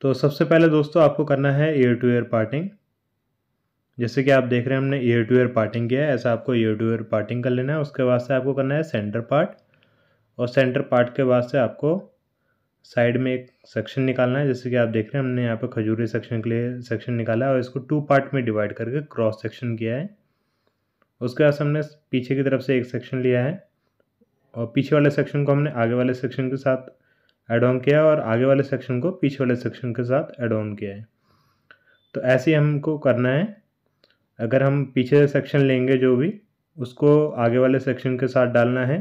तो सबसे पहले दोस्तों आपको करना है ईयर टू ईयर पार्टिंग जैसे कि आप देख रहे हैं हमने ईयर टू ईयर पार्टिंग किया है ऐसा आपको ईयर टू ईयर पार्टिंग कर लेना है उसके बाद से आपको करना है सेंटर पार्ट और सेंटर पार्ट के बाद से आपको साइड में एक सेक्शन निकालना है जैसे कि आप देख रहे हैं हमने यहाँ पर खजूरी सेक्शन के लिए सेक्शन निकाला है और इसको टू पार्ट में डिवाइड करके क्रॉस सेक्शन किया है उसके बाद हमने पीछे की तरफ से एक सेक्शन लिया है और पीछे वाले सेक्शन को हमने आगे वाले सेक्शन के साथ एड ऑन किया है और आगे वाले सेक्शन को पीछे वाले सेक्शन के साथ एड ऑन किया है तो ऐसे ही हमको करना है अगर हम पीछे सेक्शन लेंगे जो भी उसको आगे वाले सेक्शन के साथ डालना है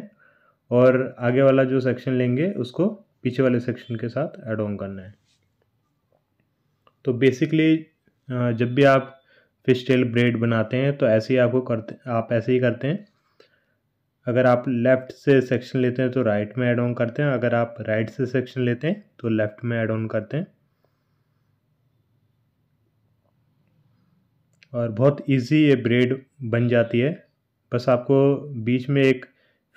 और आगे वाला जो सेक्शन लेंगे उसको पीछे वाले सेक्शन के साथ एड ऑन करना है तो बेसिकली जब भी आप फिश टेल ब्रेड बनाते हैं तो ऐसे ही आपको करते आप ऐसे ही करते हैं अगर आप लेफ़्ट से सेक्शन लेते हैं तो राइट में ऐड ऑन करते हैं अगर आप राइट से सेक्शन लेते हैं तो लेफ़्ट में ऐड ऑन करते हैं और बहुत इजी ये ब्रेड बन जाती है बस आपको बीच में एक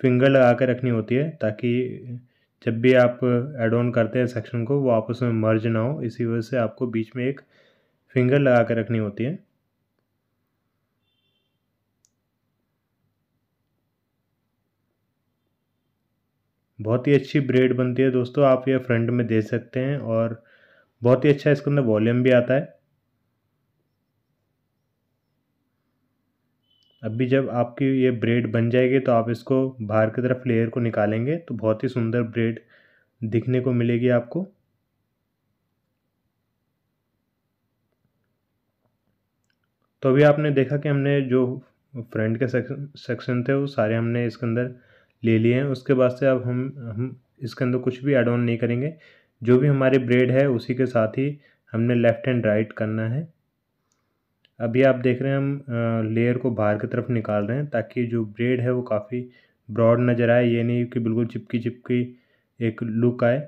फिंगर लगा के रखनी होती है ताकि जब भी आप एड ऑन करते हैं सेक्शन को वो आपस में मर्ज ना हो इसी वजह से आपको बीच में एक फिंगर लगा के रखनी होती है बहुत ही अच्छी ब्रेड बनती है दोस्तों आप ये फ्रंट में दे सकते हैं और बहुत ही अच्छा इसके अंदर वॉल्यूम भी आता है अभी जब आपकी ये ब्रेड बन जाएगी तो आप इसको बाहर की तरफ लेयर को निकालेंगे तो बहुत ही सुंदर ब्रेड दिखने को मिलेगी आपको तो अभी आपने देखा कि हमने जो फ्रंट के सेक्शन थे वो सारे हमने इसके अंदर ले लिए हैं उसके बाद से अब हम हम इसके अंदर कुछ भी एड ऑन नहीं करेंगे जो भी हमारे ब्रेड है उसी के साथ ही हमने लेफ़्ट एंड राइट करना है अभी आप देख रहे हैं हम लेयर को बाहर की तरफ निकाल रहे हैं ताकि जो ब्रेड है वो काफ़ी ब्रॉड नज़र आए ये नहीं कि बिल्कुल चिपकी चिपकी एक लुक आए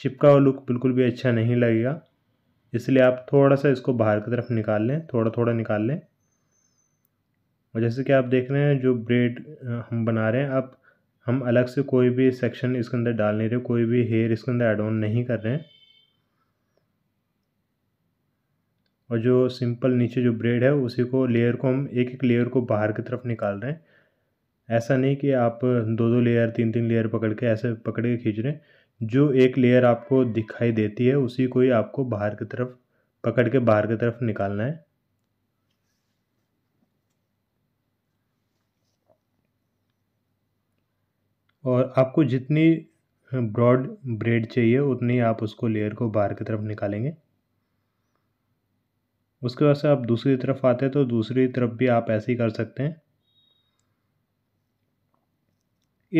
चिपका हुआ लुक बिल्कुल भी अच्छा नहीं लगेगा इसलिए आप थोड़ा सा इसको बाहर की तरफ निकाल लें थोड़ा थोड़ा निकाल लें और जैसे कि आप देख रहे हैं जो ब्रेड हम बना रहे हैं अब हम अलग से कोई भी सेक्शन इसके अंदर डाल नहीं रहे कोई भी हेयर इसके अंदर एड ऑन नहीं कर रहे हैं और जो सिंपल नीचे जो ब्रेड है उसी को लेयर को हम एक एक लेयर को बाहर की तरफ निकाल रहे हैं ऐसा नहीं कि आप दो दो लेयर तीन तीन लेयर पकड़ के ऐसे पकड़ के खींच रहे हैं जो एक लेयर आपको दिखाई देती है उसी को ही आपको बाहर की तरफ पकड़ के बाहर की तरफ निकालना है और आपको जितनी ब्रॉड हाँ, ब्रेड चाहिए उतनी आप उसको लेयर को बाहर की तरफ निकालेंगे उसके बाद से आप दूसरी तरफ आते हैं तो दूसरी तरफ भी आप ऐसे ही कर सकते हैं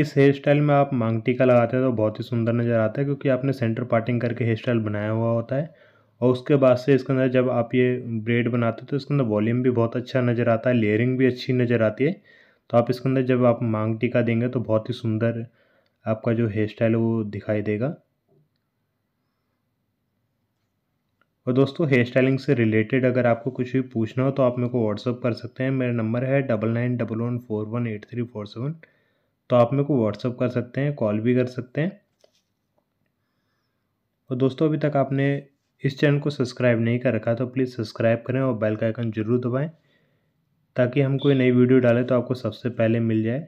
इस हेयर स्टाइल में आप मांग टीका लगाते हैं तो बहुत ही सुंदर नज़र आता है क्योंकि आपने सेंटर पार्टिंग करके हेयर स्टाइल बनाया हुआ होता है और उसके बाद से इसके अंदर जब आप ये ब्रेड बनाते हो तो इसके अंदर वॉल्यूम भी बहुत अच्छा नज़र आता है लेयरिंग भी अच्छी नज़र आती है तो आप इसके अंदर जब आप मांग टीका देंगे तो बहुत ही सुंदर आपका जो हेयर स्टाइल है वो दिखाई देगा और दोस्तों हेयर स्टाइलिंग से रिलेटेड अगर आपको कुछ भी पूछना हो तो आप मेरे को व्हाट्सअप कर सकते हैं मेरा नंबर है double nine double one four one eight three four seven तो आप मेरे को व्हाट्सअप कर सकते हैं कॉल भी कर सकते हैं और दोस्तों अभी तक आपने इस चैनल को सब्सक्राइब नहीं कर रखा तो प्लीज़ सब्सक्राइब करें और बेल का आइकन जरूर दबाएँ ताकि हम कोई नई वीडियो डालें तो आपको सबसे पहले मिल जाए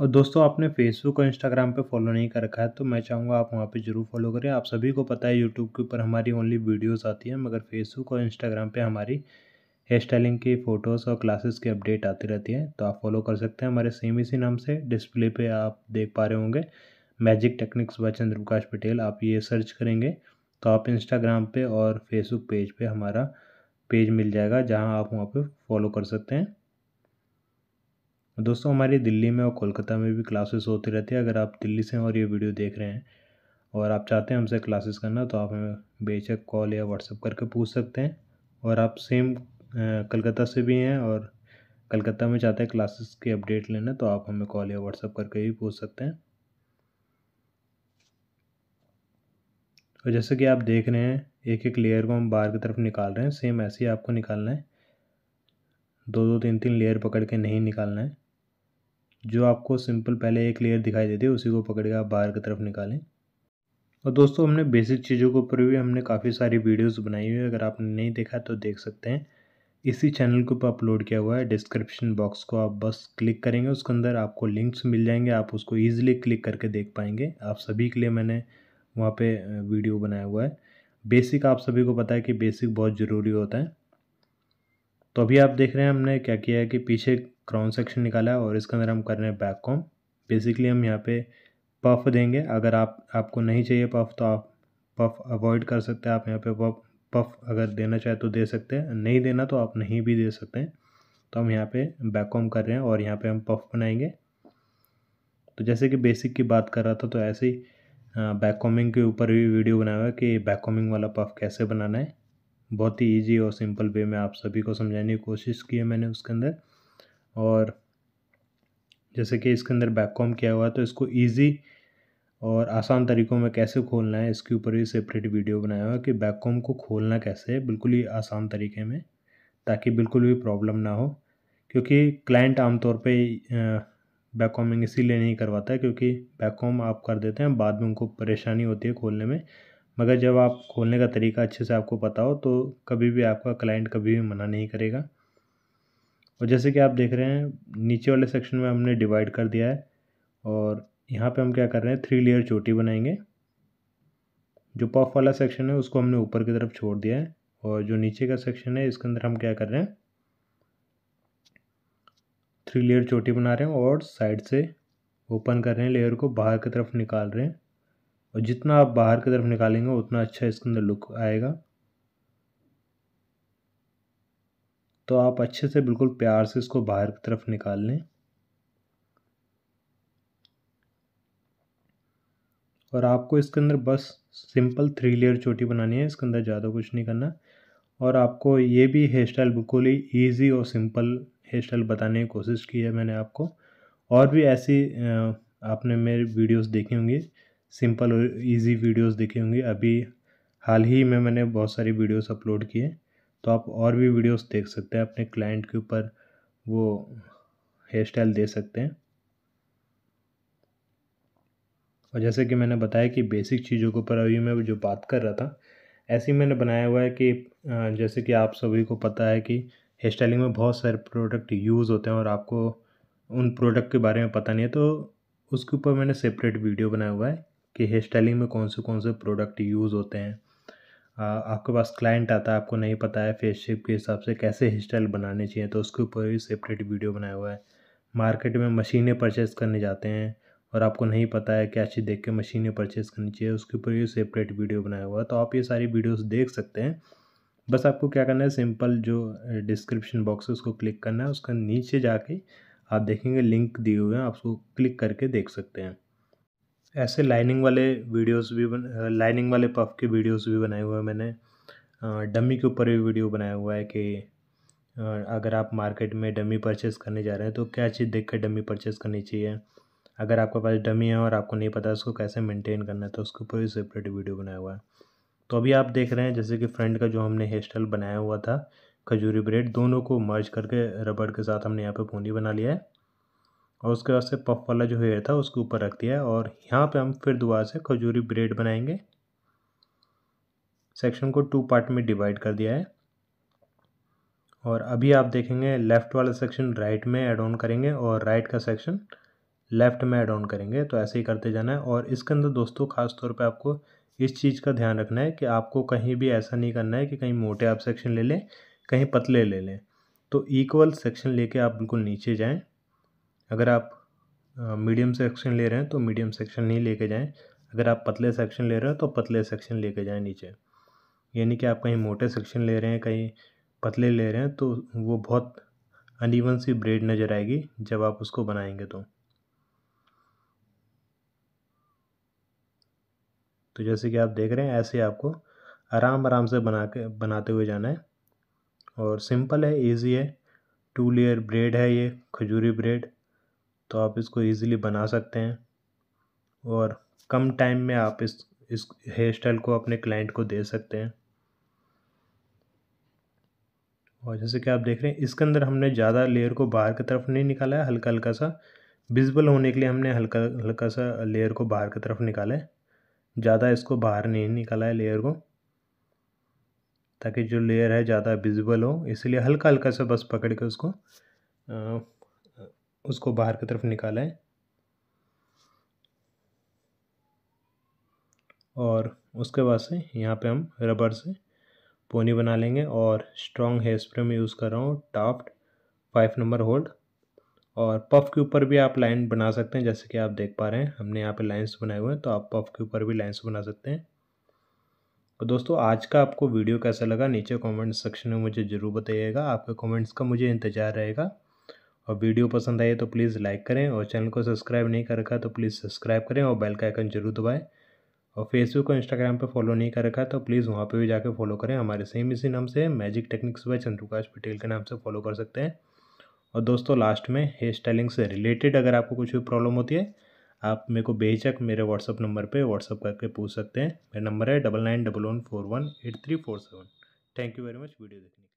और दोस्तों आपने फेसबुक और इंस्टाग्राम पे फॉलो नहीं कर रखा है तो मैं चाहूँगा आप वहाँ पे ज़रूर फॉलो करें आप सभी को पता है यूट्यूब के ऊपर हमारी ओनली वीडियोस आती हैं मगर फेसबुक और इंस्टाग्राम पे हमारी हेयर स्टाइलिंग की फ़ोटोज़ और क्लासेस की अपडेट आती रहती हैं तो आप फॉलो कर सकते हैं हमारे सेम इसी नाम से डिस्प्ले पर आप देख पा रहे होंगे magic techniques by Chandra Prakash Patel आप ये सर्च करेंगे तो आप इंस्टाग्राम पर और फेसबुक पेज पर हमारा पेज मिल जाएगा जहां आप वहां पे फॉलो कर सकते हैं दोस्तों हमारी दिल्ली में और कोलकाता में भी क्लासेस होती रहती है अगर आप दिल्ली से और ये वीडियो देख रहे हैं और आप चाहते हैं हमसे क्लासेस करना तो आप हमें बेशक कॉल या व्हाट्सअप करके पूछ सकते हैं और आप सेम कलकत्ता से भी हैं और कलकत्ता में चाहते हैं क्लासेस के अपडेट लेना तो आप हमें कॉल या व्हाट्सअप करके ही पूछ सकते हैं और जैसे कि आप देख रहे हैं एक एक लेयर को हम बाहर की तरफ निकाल रहे हैं सेम ऐसे ही आपको निकालना है दो दो तीन तीन लेयर पकड़ के नहीं निकालना है जो आपको सिंपल पहले एक लेयर दिखाई देती है उसी को पकड़ के आप बाहर की तरफ निकालें और दोस्तों हमने बेसिक चीज़ों के ऊपर भी हमने काफ़ी सारी वीडियोस बनाई हुई है अगर आपने नहीं देखा तो देख सकते हैं इसी चैनल के ऊपर अपलोड किया हुआ है डिस्क्रिप्शन बॉक्स को आप बस क्लिक करेंगे उसके अंदर आपको लिंक्स मिल जाएंगे आप उसको ईजिली क्लिक करके देख पाएंगे आप सभी के लिए मैंने वहाँ पर वीडियो बनाया हुआ है बेसिक आप सभी को पता है कि बेसिक बहुत ज़रूरी होता है तो अभी आप देख रहे हैं हमने क्या किया है कि पीछे क्राउन सेक्शन निकाला है और इसके अंदर हम कर रहे हैं बैक कॉम बेसिकली हम यहाँ पे पफ देंगे अगर आप आपको नहीं चाहिए पफ तो आप पफ अवॉइड कर सकते हैं आप यहाँ पे पफ पफ अगर देना चाहे तो दे सकते हैं नहीं देना तो आप नहीं भी दे सकते हैं तो हम यहाँ पे बैक कॉम कर रहे हैं और यहाँ पे हम पफ बनाएंगे तो जैसे कि बेसिक की बात कर रहा था तो ऐसे ही बैककॉमिंग हाँ, के ऊपर भी वीडियो बनाया हुआ है कि बैककॉमिंग वाला पफ कैसे बनाना है बहुत ही ईजी और सिंपल वे में आप सभी को समझाने की कोशिश की है मैंने उसके अंदर और जैसे कि इसके अंदर बैककॉम किया हुआ है तो इसको ईजी और आसान तरीक़ों में कैसे खोलना है इसके ऊपर भी सेपरेट वीडियो बनाया हुआ है कि बैककॉम को खोलना कैसे है बिल्कुल ही आसान तरीके में ताकि बिल्कुल भी प्रॉब्लम ना हो क्योंकि क्लाइंट आमतौर पर बैक होमिंग इसीलिए नहीं करवाता है क्योंकि बैक होम आप कर देते हैं बाद में उनको परेशानी होती है खोलने में मगर जब आप खोलने का तरीका अच्छे से आपको पता हो तो कभी भी आपका क्लाइंट कभी भी मना नहीं करेगा और जैसे कि आप देख रहे हैं नीचे वाले सेक्शन में हमने डिवाइड कर दिया है और यहाँ पे हम क्या कर रहे हैं थ्री लेयर चोटी बनाएंगे जो पफ वाला सेक्शन है उसको हमने ऊपर की तरफ छोड़ दिया है और जो नीचे का सेक्शन है इसके अंदर हम क्या कर रहे हैं थ्री लेयर चोटी बना रहे हैं और साइड से ओपन कर रहे हैं लेयर को बाहर की तरफ निकाल रहे हैं और जितना आप बाहर की तरफ निकालेंगे उतना अच्छा इसके अंदर लुक आएगा तो आप अच्छे से बिल्कुल प्यार से इसको बाहर की तरफ निकाल लें और आपको इसके अंदर बस सिंपल थ्री लेयर चोटी बनानी है इसके अंदर ज़्यादा कुछ नहीं करना और आपको ये भी हेयर स्टाइल बिल्कुल ही ईजी और सिंपल हेयर स्टाइल बताने की कोशिश की है मैंने आपको और भी ऐसी आपने मेरी वीडियोस देखी होंगी सिंपल और ईजी वीडियोज़ देखी होंगी अभी हाल ही में मैंने बहुत सारी वीडियोस अपलोड किए तो आप और भी वीडियोस देख सकते हैं अपने क्लाइंट के ऊपर वो हेयर स्टाइल दे सकते हैं और जैसे कि मैंने बताया कि बेसिक चीज़ों के ऊपर अभी मैं जो बात कर रहा था ऐसे ही मैंने बनाया हुआ है कि जैसे कि आप सभी को पता है कि हेयर स्टाइलिंग में बहुत सारे प्रोडक्ट यूज़ होते हैं और आपको उन प्रोडक्ट के बारे में पता नहीं है तो उसके ऊपर मैंने सेपरेट वीडियो बनाया हुआ है कि हेयर स्टाइलिंग में कौन से कौन से प्रोडक्ट यूज़ होते हैं आ, आपके पास क्लाइंट आता है आपको नहीं पता है फेस शेप के हिसाब से कैसे हेयर स्टाइल बनाने चाहिए तो उसके ऊपर भी सेपरेट वीडियो बनाया हुआ है मार्केट में मशीनें परचेज़ करने जाते हैं और आपको नहीं पता है क्या चीज़ देख के मशीनें परचेज़ करनी चाहिए उसके ऊपर भी सेपरेट वीडियो बनाया हुआ है तो आप ये सारी वीडियोस देख सकते हैं बस आपको क्या करना है सिंपल जो डिस्क्रिप्शन बॉक्स है उसको क्लिक करना है उसका नीचे जाके आप देखेंगे लिंक दिए हुए हैं आप उसको क्लिक करके देख सकते हैं ऐसे लाइनिंग वाले वीडियोस भी बन लाइनिंग वाले पफ के वीडियोस भी बनाए हुए हैं मैंने डमी के ऊपर भी वीडियो बनाया हुआ है कि अगर आप मार्केट में डमी परचेस करने जा रहे हैं तो क्या चीज़ देख कर डमी परचेस करनी चाहिए अगर आपके पास डमी है और आपको नहीं पता उसको कैसे मेनटेन करना है तो उसके ऊपर भी सेपरेट वीडियो बनाया हुआ है तो अभी आप देख रहे हैं जैसे कि फ्रंट का जो हमने हेयर स्टाइल बनाया हुआ था खजूरी ब्रेड दोनों को मर्ज करके रबड़ के साथ हमने यहाँ पे पूंदी बना लिया है और उसके बाद से पफ वाला जो हेयर था उसके ऊपर रख दिया है और यहाँ पे हम फिर दोबारा से खजूरी ब्रेड बनाएंगे सेक्शन को टू पार्ट में डिवाइड कर दिया है और अभी आप देखेंगे लेफ़्ट वाला सेक्शन राइट में एड ऑन करेंगे और राइट का सेक्शन लेफ़्ट में एड ऑन करेंगे तो ऐसे ही करते जाना है और इसके अंदर दोस्तों खास तौर पे आपको इस चीज़ का ध्यान रखना है कि आपको कहीं भी ऐसा नहीं करना है कि कहीं मोटे आप सेक्शन ले लें कहीं पतले ले लें तो इक्वल सेक्शन लेके आप बिल्कुल नीचे जाएं अगर आप मीडियम सेक्शन ले रहे हैं तो मीडियम सेक्शन नहीं लेके जाएं अगर आप पतले सेक्शन ले रहे हो तो पतले सेक्शन लेके जाएं नीचे यानी कि आप कहीं मोटे सेक्शन ले रहे हैं कहीं पतले ले रहे हैं तो वो बहुत अनइवन सी ब्रेड नज़र आएगी जब आप उसको बनाएंगे तो तो जैसे कि आप देख रहे हैं ऐसे आपको आराम आराम से बना के बनाते हुए जाना है और सिंपल है इजी है टू लेयर ब्रेड है ये खजूरी ब्रेड तो आप इसको इजीली बना सकते हैं और कम टाइम में आप इस इस हेयर स्टाइल को अपने क्लाइंट को दे सकते हैं और जैसे कि आप देख रहे हैं इसके अंदर हमने ज़्यादा लेयर को बाहर की तरफ नहीं निकाला है हल्का हल्का सा विजिबल होने के लिए हमने हल्का हल्का सा लेयर को बाहर की तरफ निकाला है ज़्यादा इसको बाहर नहीं निकाला है लेयर को ताकि जो लेयर है ज़्यादा विजिबल हो इसलिए हल्का हल्का सा बस पकड़ के उसको आ, उसको बाहर की तरफ निकाला है और उसके बाद से यहाँ पे हम रबर से पोनी बना लेंगे और स्ट्रॉन्ग हेयर स्प्रे में यूज़ कर रहा हूँ टाफ्ट फाइव नंबर होल्ड और पफ के ऊपर भी आप लाइन बना सकते हैं जैसे कि आप देख पा रहे हैं हमने यहाँ पे लाइंस बनाए हुए हैं तो आप पफ के ऊपर भी लाइंस बना सकते हैं तो दोस्तों आज का आपको वीडियो कैसा लगा नीचे कमेंट सेक्शन में मुझे ज़रूर बताइएगा आपके कमेंट्स का मुझे इंतज़ार रहेगा और वीडियो पसंद आए तो प्लीज़ लाइक करें और चैनल को सब्सक्राइब नहीं कर रखा तो प्लीज़ सब्सक्राइब करें और बेल का आइकन जरूर दबाएँ और फेसबुक और इंस्टाग्राम पर फॉलो नहीं कर रखा तो प्लीज़ वहाँ पर भी जाकर फॉलो करें हमारे सेम इसी नाम से magic techniques by Chandrakash Patel के नाम से फॉलो कर सकते हैं और दोस्तों लास्ट में हेयर स्टाइलिंग से रिलेटेड अगर आपको कुछ भी प्रॉब्लम होती है आप मेरे को बेझक मेरे व्हाट्सअप नंबर पे व्हाट्सअप करके पूछ सकते हैं मेरा नंबर है double nine double one four one eight three four seven thank you very much video देखने